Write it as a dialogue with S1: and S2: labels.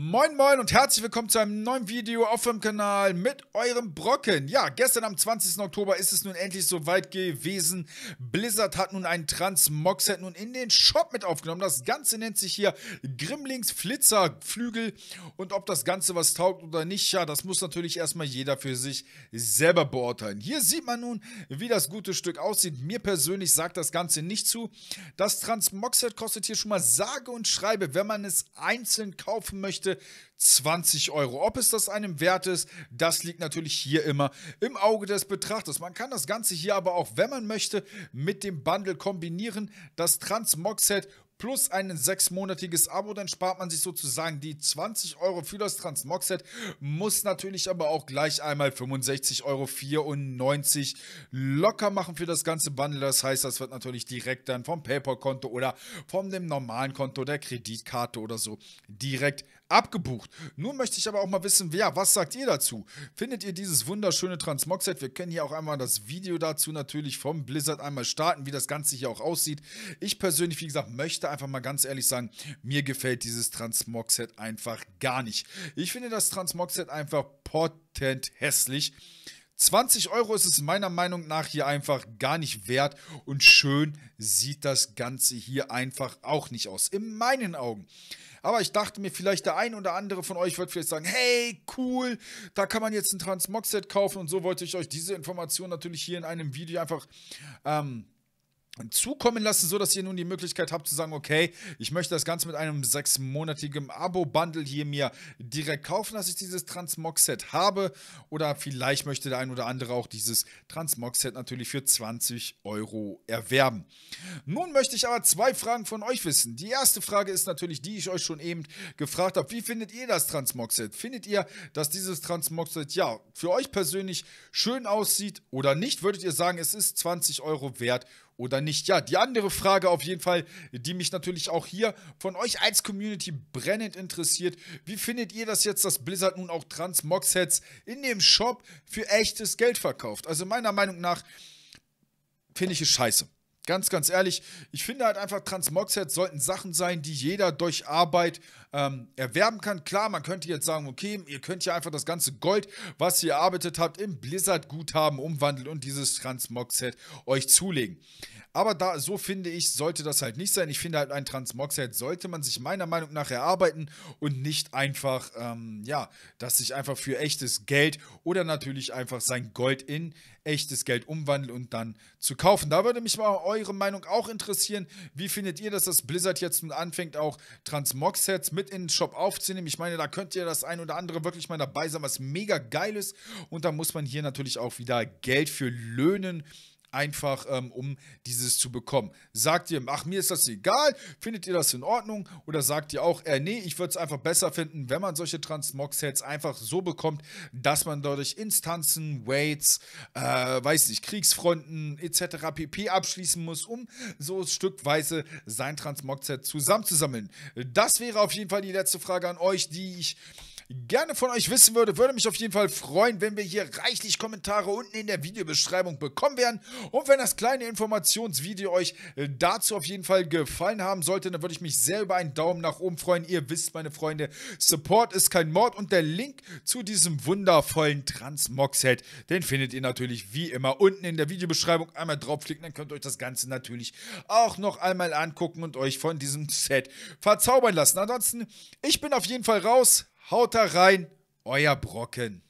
S1: Moin Moin und herzlich willkommen zu einem neuen Video auf dem Kanal mit eurem Brocken. Ja, gestern am 20. Oktober ist es nun endlich soweit gewesen. Blizzard hat nun ein Transmog-Set nun in den Shop mit aufgenommen. Das Ganze nennt sich hier Grimlings Flitzerflügel und ob das Ganze was taugt oder nicht, ja, das muss natürlich erstmal jeder für sich selber beurteilen. Hier sieht man nun, wie das gute Stück aussieht. Mir persönlich sagt das Ganze nicht zu. Das Transmog-Set kostet hier schon mal sage und schreibe, wenn man es einzeln kaufen möchte, möchte, 20 Euro. Ob es das einem wert ist, das liegt natürlich hier immer im Auge des Betrachters. Man kann das Ganze hier aber auch, wenn man möchte, mit dem Bundle kombinieren. Das Transmog-Set plus ein sechsmonatiges Abo, dann spart man sich sozusagen die 20 Euro für das Transmog-Set, muss natürlich aber auch gleich einmal 65,94 Euro locker machen für das ganze Bundle. Das heißt, das wird natürlich direkt dann vom PayPal-Konto oder von dem normalen Konto der Kreditkarte oder so direkt abgebucht. Nun möchte ich aber auch mal wissen, wer, was sagt ihr dazu? Findet ihr dieses wunderschöne Transmog-Set? Wir können hier auch einmal das Video dazu natürlich vom Blizzard einmal starten, wie das Ganze hier auch aussieht. Ich persönlich, wie gesagt, möchte einfach mal ganz ehrlich sagen, mir gefällt dieses Transmog-Set einfach gar nicht. Ich finde das Transmog-Set einfach potent hässlich. 20 Euro ist es meiner Meinung nach hier einfach gar nicht wert und schön sieht das Ganze hier einfach auch nicht aus. In meinen Augen. Aber ich dachte mir, vielleicht der ein oder andere von euch wird vielleicht sagen, hey, cool, da kann man jetzt ein Transmog-Set kaufen und so wollte ich euch diese Information natürlich hier in einem Video einfach ähm, zukommen lassen, so dass ihr nun die Möglichkeit habt zu sagen, okay, ich möchte das Ganze mit einem sechsmonatigen Abo-Bundle hier mir direkt kaufen, dass ich dieses Transmog-Set habe. Oder vielleicht möchte der ein oder andere auch dieses Transmog-Set natürlich für 20 Euro erwerben. Nun möchte ich aber zwei Fragen von euch wissen. Die erste Frage ist natürlich, die ich euch schon eben gefragt habe. Wie findet ihr das Transmog-Set? Findet ihr, dass dieses Transmog-Set ja für euch persönlich schön aussieht oder nicht? Würdet ihr sagen, es ist 20 Euro wert? oder nicht? Ja, die andere Frage auf jeden Fall, die mich natürlich auch hier von euch als Community brennend interessiert. Wie findet ihr das jetzt, dass Blizzard nun auch Transmog-Sets in dem Shop für echtes Geld verkauft? Also meiner Meinung nach finde ich es scheiße. Ganz, ganz ehrlich, ich finde halt einfach, Transmog-Sets sollten Sachen sein, die jeder durch Arbeit ähm, erwerben kann. Klar, man könnte jetzt sagen, okay, ihr könnt ja einfach das ganze Gold, was ihr erarbeitet habt, im Blizzard-Guthaben umwandeln und dieses Transmog-Set euch zulegen. Aber da, so finde ich, sollte das halt nicht sein. Ich finde halt, ein Transmog-Set sollte man sich meiner Meinung nach erarbeiten und nicht einfach, ähm, ja, dass sich einfach für echtes Geld oder natürlich einfach sein Gold in echtes Geld umwandeln und dann zu kaufen. Da würde mich mal euch eure Meinung auch interessieren. Wie findet ihr, dass das Blizzard jetzt nun anfängt, auch Transmog-Sets mit in den Shop aufzunehmen? Ich meine, da könnt ihr das ein oder andere wirklich mal dabei sein, was mega geil ist. Und da muss man hier natürlich auch wieder Geld für Löhnen einfach ähm, um dieses zu bekommen. Sagt ihr, ach, mir ist das egal, findet ihr das in Ordnung? Oder sagt ihr auch, äh, nee, ich würde es einfach besser finden, wenn man solche Transmog-Sets einfach so bekommt, dass man dadurch Instanzen, Waits, äh, weiß nicht, Kriegsfronten etc. pp. abschließen muss, um so stückweise sein Transmog-Set zusammenzusammeln. Das wäre auf jeden Fall die letzte Frage an euch, die ich gerne von euch wissen würde. Würde mich auf jeden Fall freuen, wenn wir hier reichlich Kommentare unten in der Videobeschreibung bekommen werden. Und wenn das kleine Informationsvideo euch äh, dazu auf jeden Fall gefallen haben sollte, dann würde ich mich sehr über einen Daumen nach oben freuen. Ihr wisst, meine Freunde, Support ist kein Mord und der Link zu diesem wundervollen Transmog-Set, den findet ihr natürlich wie immer unten in der Videobeschreibung. Einmal draufklicken, dann könnt ihr euch das Ganze natürlich auch noch einmal angucken und euch von diesem Set verzaubern lassen. Ansonsten, ich bin auf jeden Fall raus. Haut da rein, euer Brocken.